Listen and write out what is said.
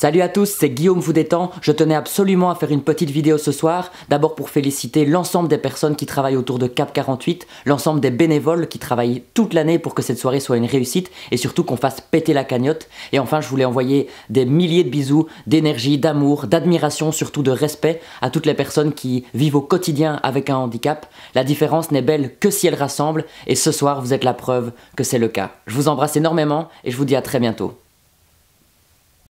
Salut à tous, c'est Guillaume Foudétan. Je tenais absolument à faire une petite vidéo ce soir, d'abord pour féliciter l'ensemble des personnes qui travaillent autour de Cap 48, l'ensemble des bénévoles qui travaillent toute l'année pour que cette soirée soit une réussite et surtout qu'on fasse péter la cagnotte. Et enfin, je voulais envoyer des milliers de bisous, d'énergie, d'amour, d'admiration, surtout de respect à toutes les personnes qui vivent au quotidien avec un handicap. La différence n'est belle que si elle rassemble et ce soir, vous êtes la preuve que c'est le cas. Je vous embrasse énormément et je vous dis à très bientôt.